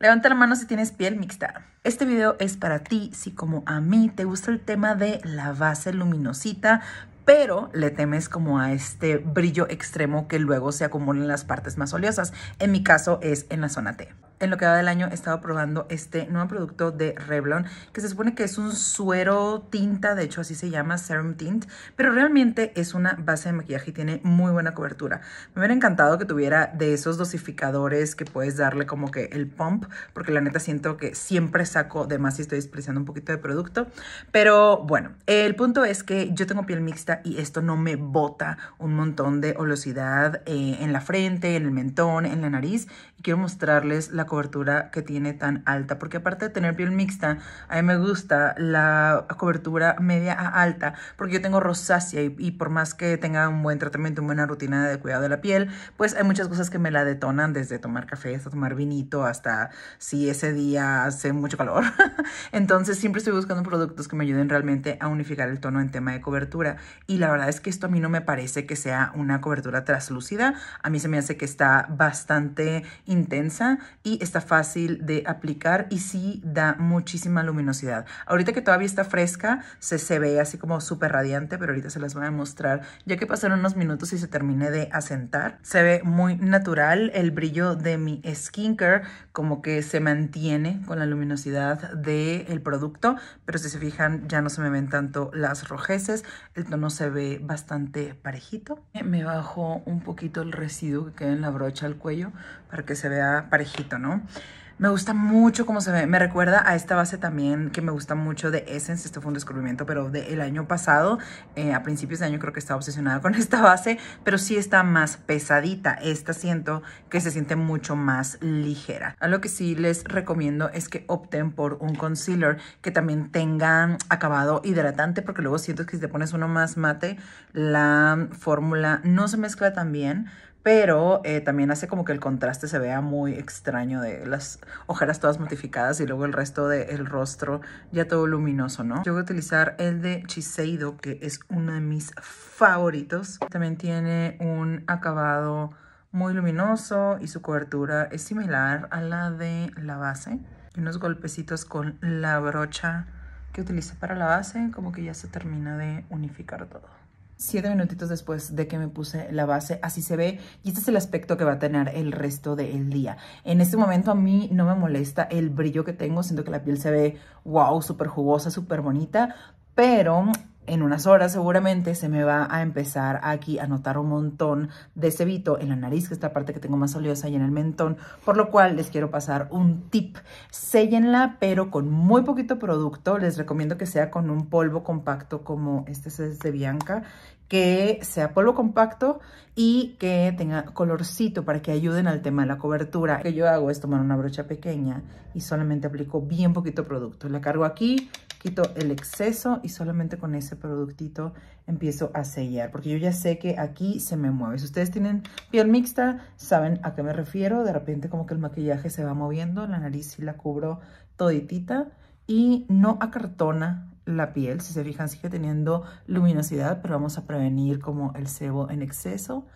Levanta la mano si tienes piel mixta. Este video es para ti si como a mí te gusta el tema de la base luminosita, pero le temes como a este brillo extremo que luego se acumula en las partes más oleosas. En mi caso es en la zona T en lo que va del año he estado probando este nuevo producto de Revlon, que se supone que es un suero tinta, de hecho así se llama, Serum Tint, pero realmente es una base de maquillaje y tiene muy buena cobertura. Me hubiera encantado que tuviera de esos dosificadores que puedes darle como que el pump, porque la neta siento que siempre saco de más y estoy despreciando un poquito de producto. Pero bueno, el punto es que yo tengo piel mixta y esto no me bota un montón de oleosidad eh, en la frente, en el mentón, en la nariz. Y quiero mostrarles la cobertura cobertura que tiene tan alta, porque aparte de tener piel mixta, a mí me gusta la cobertura media a alta, porque yo tengo rosácea y, por más que tenga un buen tratamiento, una buena rutina de cuidado de la piel, pues hay muchas cosas que me la detonan, desde tomar café hasta tomar vinito, hasta si ese día hace mucho calor. Entonces siempre estoy buscando productos que me ayuden realmente a unificar el tono en tema de cobertura. Y la verdad es que esto a mí no me parece que sea una cobertura traslúcida. A mí se me hace que está bastante intensa y está fácil de aplicar y sí da muchísima luminosidad. Ahorita que todavía está fresca, se, ve así como súper radiante, pero ahorita se las voy a mostrar. Ya que pasaron unos minutos y se terminé de asentar, se ve muy natural el brillo de mi skincare, como que se mantiene con la luminosidad del producto, pero si se fijan ya no se me ven tanto las rojeces, el tono se ve bastante parejito. Me bajo un poquito el residuo que queda en la brocha al cuello para que se vea parejito, me gusta mucho cómo se ve. Me recuerda a esta base también que me gusta mucho de Essence. Esto fue un descubrimiento, pero del el año pasado. Eh, a principios de año creo que estaba obsesionada con esta base, pero sí está más pesadita. Esta siento que se siente mucho más ligera. Algo lo que sí les recomiendo es que opten por un concealer que también tenga acabado hidratante, porque luego siento que si te pones uno más mate, la fórmula no se mezcla tan bien pero eh, también hace como que el contraste se vea muy extraño de las ojeras todas modificadas y luego el resto del rostro ya todo luminoso, ¿no? Yo voy a utilizar el de Chiseido que es uno de mis favoritos. También tiene un acabado muy luminoso y su cobertura es similar a la de la base. Y unos golpecitos con la brocha que utilicé para la base, como que ya se termina de unificar todo siete minutitos después de que me puse la base, así se ve y este es el aspecto que va a tener el resto del día. En este momento a mí no me molesta el brillo que tengo, siento que la piel se ve wow, súper jugosa, súper bonita, pero en unas horas seguramente se me va a empezar aquí a notar un montón de cebito en la nariz, que es la parte que tengo más oleosa y en el mentón, por lo cual les quiero pasar un tip. Séllenla, pero con muy poquito producto. Les recomiendo que sea con un polvo compacto como este es de Bianca, que sea polvo compacto y que tenga colorcito para que ayuden al tema de la cobertura. Lo que yo hago es tomar una brocha pequeña y solamente aplico bien poquito producto. La cargo aquí quito el exceso y solamente con ese productito empiezo a sellar, porque yo ya sé que aquí se me mueve. Si ustedes tienen piel mixta, saben a qué me refiero. De repente como que el maquillaje se va moviendo, la nariz si la cubro toditita y no acartona la piel. Si se fijan, sigue teniendo luminosidad, pero vamos a prevenir como el sebo en exceso.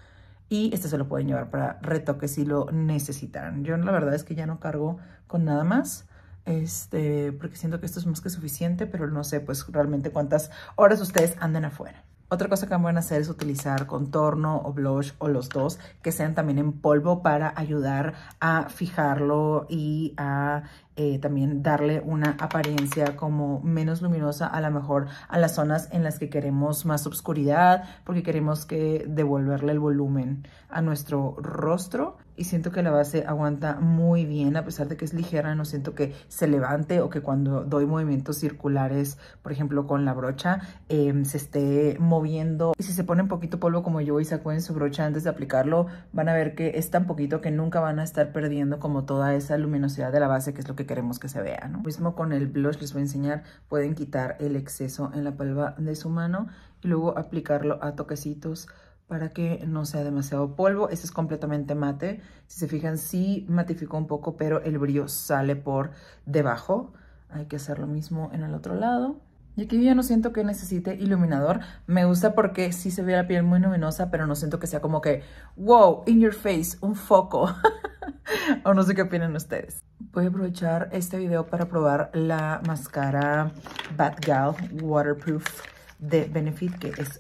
Y este se lo pueden llevar para retoque si lo necesitan. Yo la verdad es que ya no cargo con nada más este, porque siento que esto es más que suficiente, pero no sé pues realmente cuántas horas ustedes anden afuera. Otra cosa que van a hacer es utilizar contorno o blush o los dos que sean también en polvo para ayudar a fijarlo y a eh, también darle una apariencia como menos luminosa a lo mejor a las zonas en las que queremos más oscuridad porque queremos que devolverle el volumen a nuestro rostro y siento que la base aguanta muy bien a pesar de que es ligera no siento que se levante o que cuando doy movimientos circulares por ejemplo con la brocha em, se esté moviendo y si se pone un poquito polvo como yo y sacuden su brocha antes de aplicarlo van a ver que es tan poquito que nunca van a estar perdiendo como toda esa luminosidad de la base que es lo que queremos que se vea, ¿no? Mismo con el blush les voy a enseñar, pueden quitar el exceso en la palma de su mano y luego aplicarlo a toquecitos para que no sea demasiado polvo. Este es completamente mate. Si se fijan, sí matificó un poco, pero el brillo sale por debajo. Hay que hacer lo mismo en el otro lado. Y aquí yo no siento que necesite iluminador. Me gusta porque sí se ve la piel muy luminosa, pero no siento que sea como que, wow, in your face, un foco. o no sé qué opinan ustedes. Voy a aprovechar este video para probar la máscara Gal Waterproof de Benefit, que es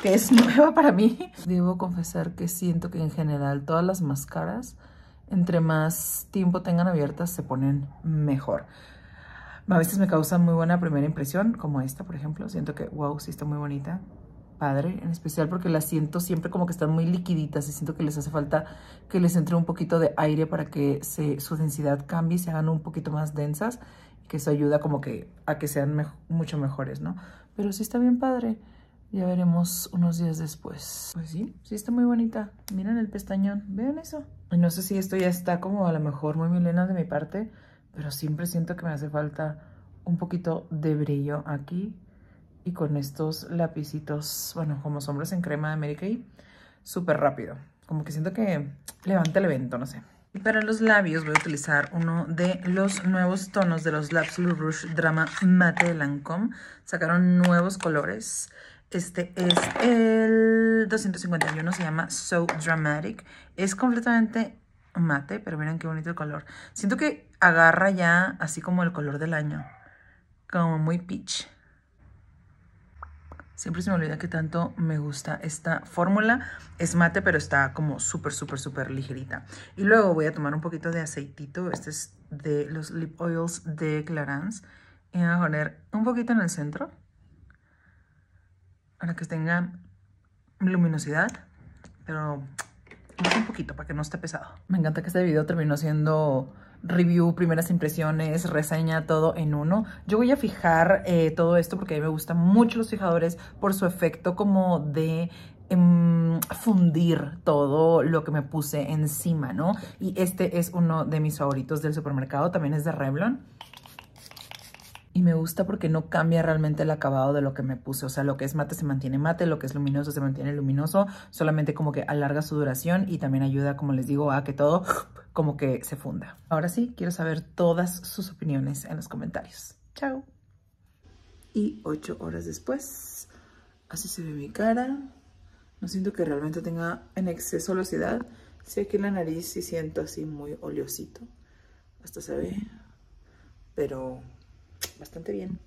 que es nueva para mí. Debo confesar que siento que en general todas las máscaras, entre más tiempo tengan abiertas, se ponen mejor. A veces me causan muy buena primera impresión, como esta, por ejemplo. Siento que, wow, sí está muy bonita. Padre, en especial porque las siento siempre como que están muy liquiditas y siento que les hace falta que les entre un poquito de aire para que se, su densidad cambie y se hagan un poquito más densas que eso ayuda como que a que sean mucho mejores, ¿no? Pero sí está bien padre. Ya veremos unos días después. Pues sí, sí está muy bonita. Miren el pestañón, vean eso. No sé si esto ya está como a lo mejor muy milena de mi parte, pero siempre siento que me hace falta un poquito de brillo aquí y con estos lapicitos, bueno, como sombras en crema de América y súper rápido. Como que siento que levanta el evento, no sé. Y para los labios voy a utilizar uno de los nuevos tonos de los Laps Blue Rouge Drama Mate de Lancome. Sacaron nuevos colores. Este es el 251, se llama So Dramatic. Es completamente mate, pero miren qué bonito el color. Siento que agarra ya así como el color del año, como muy peach. Siempre se me olvida que tanto me gusta esta fórmula. Es mate, pero está como súper, súper, súper ligerita. Y luego voy a tomar un poquito de aceitito. Este es de los lip oils de Clarins. Y voy a poner un poquito en el centro. Para que tenga luminosidad. Pero un poquito para que no esté pesado. Me encanta que este video terminó siendo review, primeras impresiones, reseña, todo en uno. Yo voy a fijar eh, todo esto porque a mí me gustan mucho los fijadores por su efecto como de em, fundir todo lo que me puse encima, ¿no? Y este es uno de mis favoritos del supermercado, también es de Revlon. Y me gusta porque no cambia realmente el acabado de lo que me puse. O sea, lo que es mate se mantiene mate, lo que es luminoso se mantiene luminoso. Solamente como que alarga su duración y también ayuda, como les digo, a que todo como que se funda. Ahora sí, quiero saber todas sus opiniones en los comentarios. Chao. Y ocho horas después, así se ve mi cara. No siento que realmente tenga en exceso oleosidad. Sí, aquí en la nariz sí siento así muy oleosito. Hasta se ve, pero bastante bien.